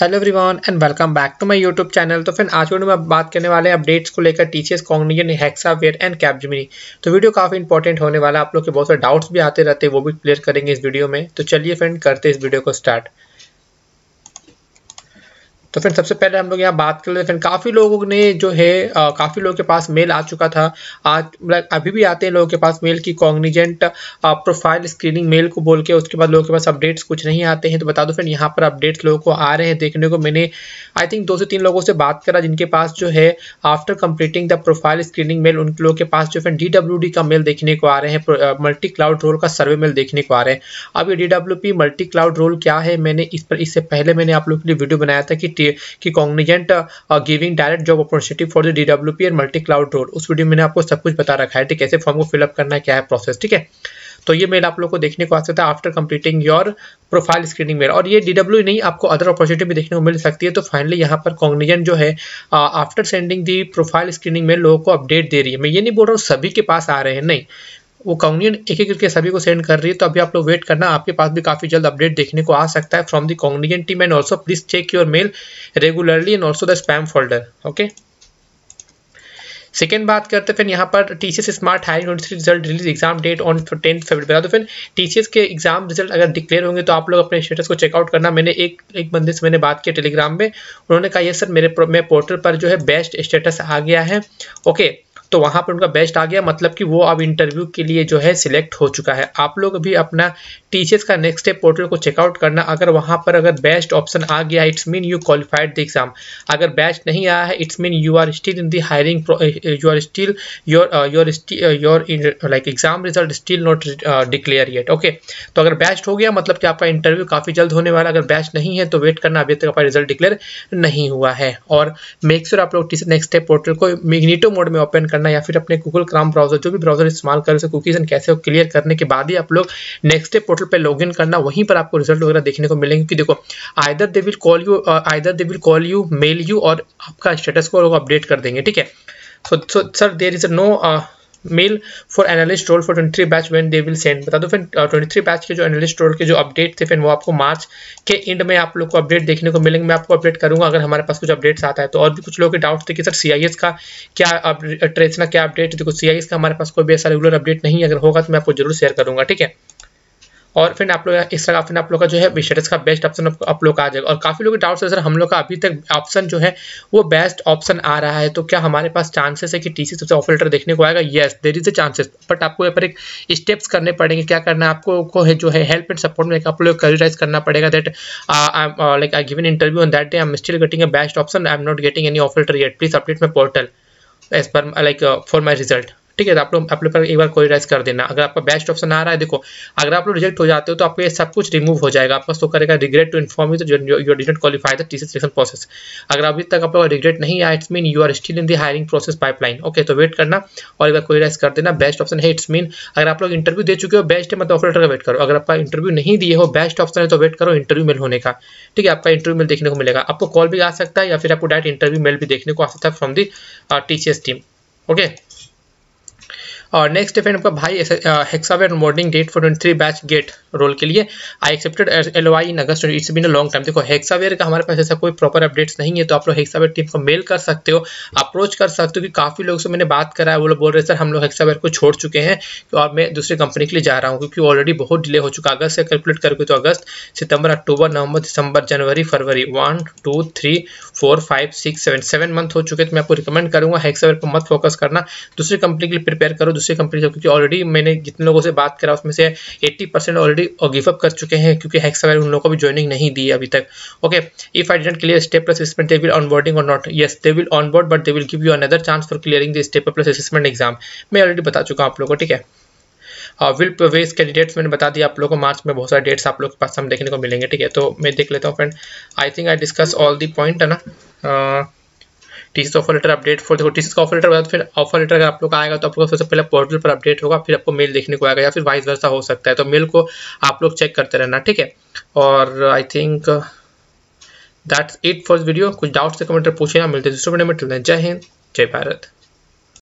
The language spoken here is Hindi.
Hello everyone and welcome back to my YouTube channel तो फिर आज वीडियो में बात करने वाले हैं अपडेट्स को लेकर teachers Cognizant Hexaware and Capgemini तो वीडियो काफ़ी इंपॉर्टेंट होने वाला आप लोग के बहुत सारे डाउट्स भी आते रहते हैं वो भी क्लियर करेंगे इस वीडियो में तो चलिए फ्रेंड करते इस वीडियो को स्टार्ट तो फिर सबसे पहले हम लोग यहाँ बात कर लेते फिर काफ़ी लोगों ने जो है काफ़ी लोगों के पास मेल आ चुका था आज मतलब अभी भी आते हैं लोगों के पास मेल की कॉग्निजेंट प्रोफाइल स्क्रीनिंग मेल को बोल के उसके बाद लोगों के पास अपडेट्स कुछ नहीं आते हैं तो बता दो फिर यहाँ पर अपडेट्स लोगों को आ रहे हैं देखने को मैंने आई थिंक दो से तीन लोगों से बात करा जिनके पास जो है after completing the profile screening mail उन लोगों के पास जो फिर डी का मेल देखने को आ रहे हैं मल्टी क्लाउड रोल का सर्वे मेल देखने को आ रहे हैं अब ये डी मल्टी क्लाउड रोल क्या है मैंने इस पर इससे पहले मैंने आप लोग के लिए वीडियो बनाया था कि थी कि Cognizant giving direct job opportunity for the D and multi cloud road उस वीडियो मैंने आपको सब कुछ बता रखा है ठीक कैसे फॉर्म को फिलअप करना है क्या है प्रोसेस ठीक है तो ये मेल आप लोग को देखने को आ सकता है after completing your profile screening mail और ये डी डब्ल्यू नहीं आपको अदर अपॉर्चुनिटी भी देखने को मिल सकती है तो फाइनली यहाँ पर कॉग्निजन जो है after sending the profile screening mail लोगों को अपडेट दे रही है मैं ये नहीं बोल रहा हूँ सभी के पास आ रहे हैं नहीं वो कॉन्गनियन एक एक करके सभी को सेंड कर रही है तो अभी आप लोग वेट करना आपके पास भी काफ़ी जल्द अपडेट देखने को आ सकता है from the Cognizant team and also please check your mail regularly and also the spam folder okay second बात करते फिर यहाँ पर TCS smart hire university result release exam date on tenth Feb बता तो फिर टी सी एस के एग्जाम रिजल्ट अगर डिक्लेयर होंगे तो आप लोग अपने स्टेटस को चेकआउट करना मैंने एक एक बंदे से मैंने बात की टेलीग्राम में उन्होंने कहा ये सर मेरे मैं पोर्टल पर जो है बेस्ट स्टेटस आ गया है ओके okay. तो वहाँ पर उनका बेस्ट आ गया मतलब कि वो अब इंटरव्यू के लिए जो है सिलेक्ट हो चुका है आप लोग भी अपना टीचर्स का नेक्स्ट स्टेप पोर्टल को चेकआउट करना अगर वहाँ पर अगर बेस्ट ऑप्शन आ गया it's mean you qualified the exam अगर बेस्ट नहीं आया है it's mean you are still in the hiring you are still your your your like exam result still not declare yet okay तो अगर बेस्ट हो गया मतलब कि आपका इंटरव्यू काफ़ी जल्द होने वाला अगर बेस्ट नहीं है तो वेट करना अभी तक आपका रिजल्ट डिक्लेयर नहीं हुआ है और मेक श्योर sure आप लोग नेक्स्ट स्टेप पोर्टल को मिग्नीटो मोड में ओपन करना या फिर अपने गूगल क्राम ब्राउजर जो भी ब्राउजर इस्तेमाल कर उसे कुकीज एंड कैसे क्लियर करने के बाद ही आप लोग नेक्स्ट डे पोर्टल पर लॉग करना वहीं पर आपको रिजल्ट वगैरह देखने को मिलेंगे क्योंकि देखो either they will call you either they will call you mail you और आपका स्टेटस को अपडेट कर देंगे ठीक है so sir there is a no mail for analyst role for three batch when they will send बता दो फिर ट्वेंटी थ्री बैच के जो एनालिस्ट रोल के जो अपडेट थे फिर वो आपको मार्च के एंड में आप लोग को अपडेट देखने को मिलेंगे मैं आपको अपडेट करूंगा अगर हमारे पास कुछ अपडेट्स आता है तो और भी कुछ लोगों के डाउट थे कि सर सी का क्या ट्रेस का क्या अपडेट देखो सी का हमारे पास कोई भी ऐसा रेगुलर अपडेट नहीं अगर होगा तो मैं आपको जरूर शेयर करूंगा ठीक है और फिर आप लोग इस तरह फिर आप लोग का जो है विशेष का बेस्ट ऑप्शन आप लोग का आ जाएगा और काफ़ी लोग डाउट है सर हम लोग का अभी तक ऑप्शन जो है वो बेस्ट ऑप्शन आ रहा है तो क्या हमारे पास चांसेस है कि टी सी सबसे ऑफर लेटर देखने को आएगा yes there is a chances but आपको यहाँ पर एक स्टेप्स करने पड़ेंगे क्या करना है आपको को है जो है हेल्प एंड सपोर्ट में आप लोग करियराइज करना पड़ेगा that like I given interview on that day I am still getting a best option I am not getting any offer letter yet please update my portal as per like for my result ठीक है तो आप लोग अपने पर एक बार कोई राइज कर देना अगर आपका बेस्ट ऑप्शन आ रहा है देखो अगर आप लोग रिजेक्ट हो जाते हो तो आपको ये सब कुछ रिमूव हो जाएगा आपका तो करेगा regret to inform you you not qualify the T selection process अगर अभी तक आप लोग रिग्रेट नहीं आया it's mean you are still in the hiring process pipeline okay तो वेट करना और एक बार कोई राइज कर देना बेस्ट ऑप्शन है इट्स मीन अगर आप लोग इंटरव्यू दे चुके हो बेस्ट है मतलब लेटर का वेट करो अगर आपका इंटरव्यू नहीं दिए हो बेस्ट ऑप्शन है तो वेट करो इंटरव्यू मेल होने का ठीक है आपका इंटरव्यू मेल देखने को मिलेगा आपको कॉल भी आ सकता है या फिर आपको डायरेक्ट इंटरव्यू मेल भी देखने को आ सकता है from the teachers team okay और नेक्स्ट इवेंट आपका भाई Hexaware modelling date for twenty batch get role के लिए I accepted L Y in August it's been a long time देखो हेक्सावेयर का हमारे पास ऐसा कोई प्रॉपर अपडेट्स नहीं है तो आप लोग हेक्सावेयर टीम को मेल कर सकते हो अप्रोच कर सकते हो कि काफ़ी लोगों से मैंने बात करा है वो लोग बोल रहे सर हम लोग हेक्सावेयर को छोड़ चुके हैं और मैं दूसरी कंपनी के लिए जा रहा हूँ क्योंकि ऑलरेडी बहुत डिले हो चुका अगस्त से कैलकुलेट करके तो अगस्त सितंबर अक्टूबर नवंबर दिसंबर जनवरी फरवरी one two three four five six seven seven month हो चुके तो मैं आपको रिकमेंड करूँगा हेक्सावेयर पर मत फोकस करना दूसरी कंपनी के लिए प्रिपेयर करो दूसरी कंपनी से क्योंकि ऑलरेडी मैंने जितने लोगों से बात करा उसमें से एट्टी परसेंट ऑलरेडी गिवअप कर चुके हैं क्योंकि हैक्सा उन लोगों को भी ज्वाइनिंग नहीं दी अभी तक okay if I didn't clear step plus assessment they will onboarding और not yes they will onboard but they will give you another chance for clearing the step plus assessment exam मैं ऑलरेडी बता चुका हूँ आप लोगों को ठीक है विल प्रवेश कैंडिडेट्स मैंने बता दिया आप लोगों को मार्च में बहुत सारे डेट्स आप लोगों के पास हम देखने को मिलेंगे ठीक है तो मैं देख लेता हूँ friend I think I discuss all the point है ना uh, TC offer letter update for देखो टीसी का ऑफर लेटर फिर ऑफर लेटर अगर आप लोग आएगा तो आपको सबसे पहले पोर्टल पर अपडेट होगा फिर आपको मेल देखने को आएगा या फिर वाइस वर्षा हो सकता है तो मेल को आप लोग चेक करते रहना ठीक है और I think that's it for video कुछ डाउट्स से कमेंट पूछे ना मिलते दूसरे वीडियो में जय हिंद जय भारत